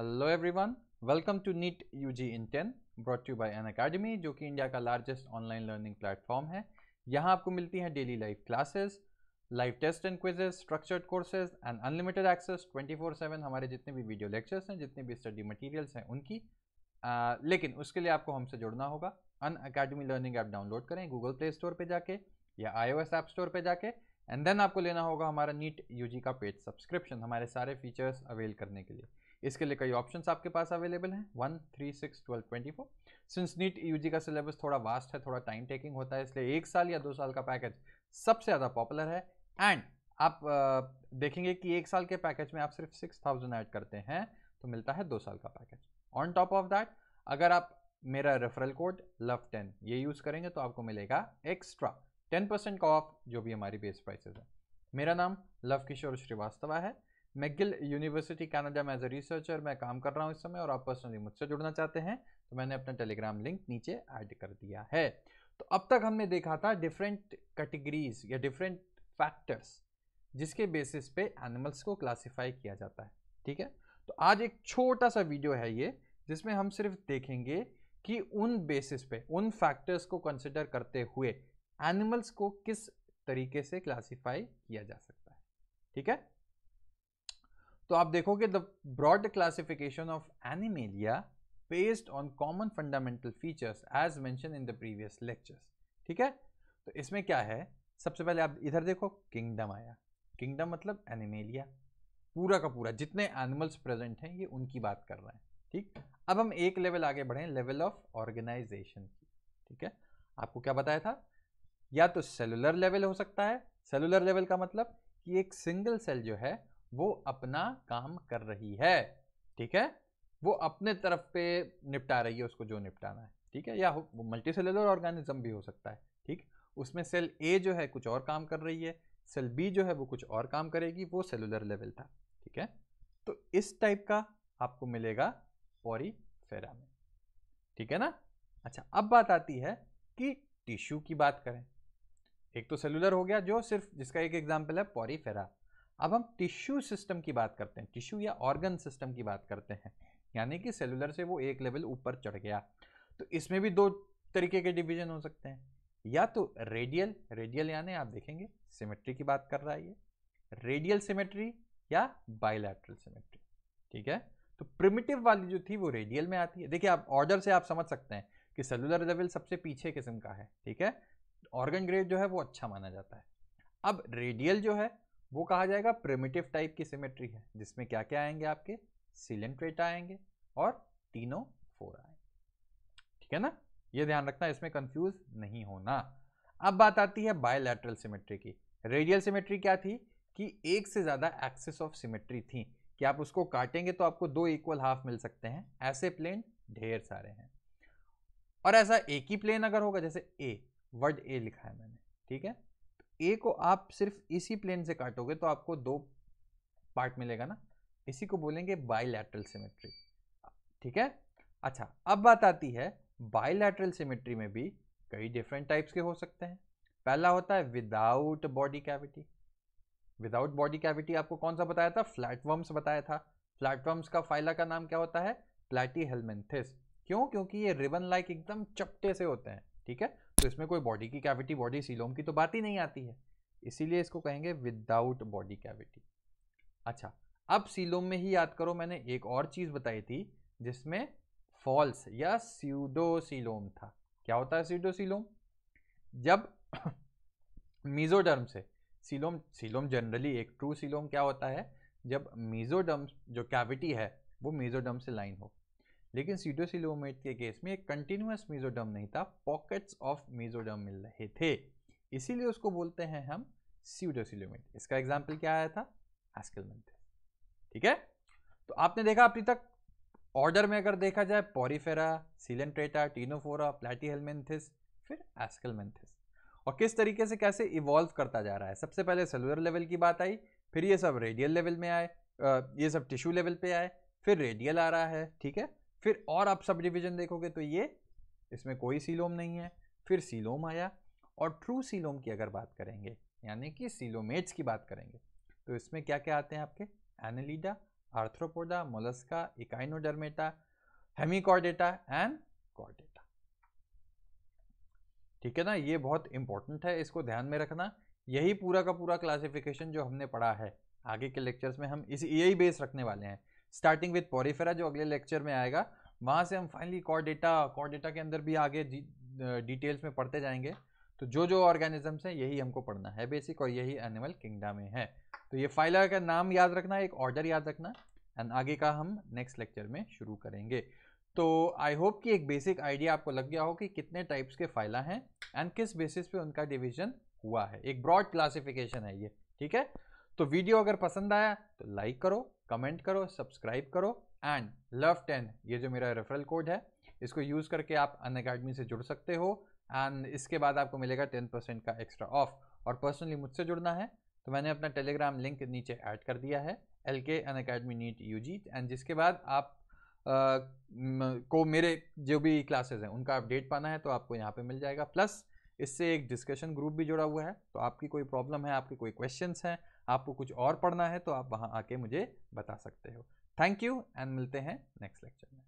hello everyone welcome to NEET UG in ten brought to by Unacademy जो कि India का largest online learning platform है यहाँ आपको मिलती हैं daily live classes live test and quizzes structured courses and unlimited access 24/7 हमारे जितने भी वीडियो लेक्चर्स हैं जितने भी स्टडी मटीरियल्स हैं उनकी आ, लेकिन उसके लिए आपको हमसे जुड़ना होगा Unacademy learning app download करें गूगल प्ले स्टोर पर जाके या आई ओ ऐप स्टोर पर जाके एंड देन आपको लेना होगा हमारा नीट यू का पेड सब्सक्रिप्शन हमारे सारे फीचर्स अवेल करने के लिए इसके लिए कई ऑप्शंस आपके पास अवेलेबल हैं one three six twelve twenty four since NEET UG का सिलेबस थोड़ा वास्ट है थोड़ा टाइम टेकिंग होता है इसलिए एक साल या दो साल का पैकेज सबसे ज़्यादा पॉपुलर है एंड आप देखेंगे कि एक साल के पैकेज में आप सिर्फ सिक्स थाउजेंड ऐड करते हैं तो मिलता है दो साल का package on top of that अगर आप मेरा रेफरल कोड लव टेन ये यूज़ करेंगे तो आपको मिलेगा एक्स्ट्रा टेन परसेंट का ऑफ जो भी हमारी बेस प्राइसेस है मेरा नाम लव किशोर श्रीवास्तवा है मैगिल यूनिवर्सिटी कनाडा में एज ए रिसर्चर मैं काम कर रहा हूँ इस समय और आप पर्सनली मुझसे जुड़ना चाहते हैं तो मैंने अपना टेलीग्राम लिंक नीचे ऐड कर दिया है तो अब तक हमने देखा था डिफरेंट कैटेगरीज या डिफरेंट फैक्टर्स जिसके बेसिस पे एनिमल्स को क्लासिफाई किया जाता है ठीक है तो आज एक छोटा सा वीडियो है ये जिसमें हम सिर्फ देखेंगे कि उन बेसिस पे उन फैक्टर्स को कंसिडर करते हुए एनिमल्स को किस तरीके से क्लासीफाई किया जा सकता है ठीक है तो आप देखोगे the broad classification of animalia based on common fundamental features as mention in the previous lectures ठीक है तो इसमें क्या है सबसे पहले आप इधर देखो किंगडम आया किंगडम मतलब एनिमेलिया पूरा का पूरा जितने एनिमल्स प्रेजेंट हैं ये उनकी बात कर रहे हैं ठीक अब हम एक लेवल आगे बढ़े लेवल ऑफ ऑर्गेनाइजेशन की ठीक है आपको क्या बताया था या तो सेलुलर लेवल हो सकता है सेलुलर लेवल का मतलब कि एक सिंगल सेल जो है वो अपना काम कर रही है ठीक है वो अपने तरफ पे निपटा रही है उसको जो निपटाना है ठीक है या मल्टी सेलुलर ऑर्गेनिज्म भी हो सकता है ठीक उसमें सेल ए जो है कुछ और काम कर रही है सेल बी जो है वो कुछ और काम करेगी वो सेलुलर लेवल था ठीक है तो इस टाइप का आपको मिलेगा पॉरीफेरा में ठीक है ना अच्छा अब बात आती है कि टिश्यू की बात करें एक तो सेलुलर हो गया जो सिर्फ जिसका एक एग्जाम्पल है पॉरीफेरा अब हम टिश्यू सिस्टम की बात करते हैं टिश्यू या ऑर्गन सिस्टम की बात करते हैं यानी कि सेलुलर से वो एक लेवल ऊपर चढ़ गया तो इसमें भी दो तरीके के डिवीजन हो सकते हैं या तो रेडियल रेडियल यानी आप देखेंगे सिमेट्री की बात कर रहा है ये रेडियल सिमेट्री या बायोलैट्रल सिमेट्री ठीक है तो प्रिमिटिव वाली जो थी वो रेडियल में आती है देखिए आप ऑर्डर से आप समझ सकते हैं कि सेलुलर लेवल सबसे पीछे किस्म का है ठीक है ऑर्गन ग्रेड जो है वो अच्छा माना जाता है अब रेडियल जो है वो कहा जाएगा प्रिमिटिव टाइप की सिमेट्री है जिसमें क्या क्या आएंगे आपके सिलेंट्रेट आएंगे और तीनों फोर आएंगे ठीक है ना ये ध्यान रखना इसमें कंफ्यूज नहीं होना अब बात आती है बायोलैटरल सिमेट्री की रेडियल सिमेट्री क्या थी कि एक से ज़्यादा एक्सेस ऑफ सिमेट्री थी कि आप उसको काटेंगे तो आपको दो इक्वल हाफ मिल सकते हैं ऐसे प्लेन ढेर सारे हैं और ऐसा एक ही प्लेन अगर होगा जैसे ए वर्ड ए लिखा है मैंने ठीक है ए को आप सिर्फ इसी प्लेन से काटोगे तो आपको दो पार्ट मिलेगा ना इसी को बोलेंगे बाइलैटरल सिमेट्री ठीक है अच्छा अब बात आती है बाइलैटरल सिमेट्री में भी कई डिफरेंट टाइप्स के हो सकते हैं पहला होता है without body cavity without body cavity आपको कौन सा बताया था फ्लैटवर्म्स बताया था फ्लैटवर्म्स का फाइला का नाम क्या होता है प्लैटी हेलमेंथिस क्यों क्योंकि ये रिबन लाइक एकदम चपटे से होते हैं ठीक है तो इसमें कोई बॉडी की कैविटी बॉडी सीलोम की तो बात ही नहीं आती है इसीलिए इसको कहेंगे विदाउट बॉडी कैविटी अच्छा अब सीलोम में ही याद करो मैंने एक और चीज़ बताई थी जिसमें फॉल्स या सीडोसीलोम था क्या होता है सीडोसीलोम जब मीजोडर्म से सीलोम सीलोम जनरली एक ट्रू सीलोम क्या होता है जब मीजोडर्म जो कैविटी है वो मीजोडर्म से लाइन हो लेकिन सीडोसिलोमेट के केस में एक कंटिन्यूस मीजोडम नहीं था पॉकेट्स ऑफ मीजोडम मिल रहे थे इसीलिए उसको बोलते हैं हम सीडोसिलोमेट इसका एग्जाम्पल क्या आया था एस्किलमेंट ठीक है तो आपने देखा अभी तक ऑर्डर में अगर देखा जाए पॉरीफेरा सिलेंट्रेटा टीनोफोरा प्लेटीहेलमेंथिस फिर एस्केलमेंथिस और किस तरीके से कैसे इवॉल्व करता जा रहा है सबसे पहले सेलुलर लेवल की बात आई फिर ये सब रेडियल लेवल में आए ये सब टिश्यू लेवल पे आए फिर रेडियल आ रहा है ठीक है फिर और आप सब डिविजन देखोगे तो ये इसमें कोई सीलोम नहीं है फिर सीलोम आया और ट्रू सीलोम की अगर बात करेंगे यानी कि सीलोमेट्स की बात करेंगे तो इसमें क्या क्या आते हैं आपके Annelida Arthropoda Mollusca Echinodermata Hemichordata and Chordata ठीक है ना ये बहुत इंपॉर्टेंट है इसको ध्यान में रखना यही पूरा का पूरा क्लासिफिकेशन जो हमने पढ़ा है आगे के लेक्चर्स में हम इस यही बेस रखने वाले हैं स्टार्टिंग विथ पोरीफेरा जो अगले लेक्चर में आएगा वहाँ से हम फाइनली कॉर्डेटा कॉर्डेटा के अंदर भी आगे डिटेल्स में पढ़ते जाएंगे तो जो जो ऑर्गेनिजम्स हैं यही हमको पढ़ना है बेसिक और यही एनिमल किंगडम में है तो ये फाइला का नाम याद रखना एक ऑर्डर याद रखना एंड आगे का हम नेक्स्ट लेक्चर में शुरू करेंगे तो आई होप कि एक बेसिक आइडिया आपको लग गया हो कि कितने टाइप्स के फाइला हैं एंड किस बेसिस पे उनका डिवीजन हुआ है एक ब्रॉड क्लासिफिकेशन है ये ठीक है तो वीडियो अगर पसंद आया तो लाइक करो कमेंट करो सब्सक्राइब करो एंड लव टेन ये जो मेरा रेफरल कोड है इसको यूज़ करके आप अन अकेडमी से जुड़ सकते हो एंड इसके बाद आपको मिलेगा टेन परसेंट का एक्स्ट्रा ऑफ और पर्सनली मुझसे जुड़ना है तो मैंने अपना टेलीग्राम लिंक नीचे ऐड कर दिया है L K Unacademy NEET U G and जिसके बाद आप आ, को मेरे जो भी क्लासेज हैं उनका अपडेट पाना है तो आपको यहाँ पर मिल जाएगा प्लस इससे एक डिस्कशन ग्रुप भी जुड़ा हुआ है तो आपकी कोई प्रॉब्लम है आपके कोई क्वेश्चंस हैं आपको कुछ और पढ़ना है तो आप वहाँ आके मुझे बता सकते हो थैंक यू एंड मिलते हैं नेक्स्ट लेक्चर में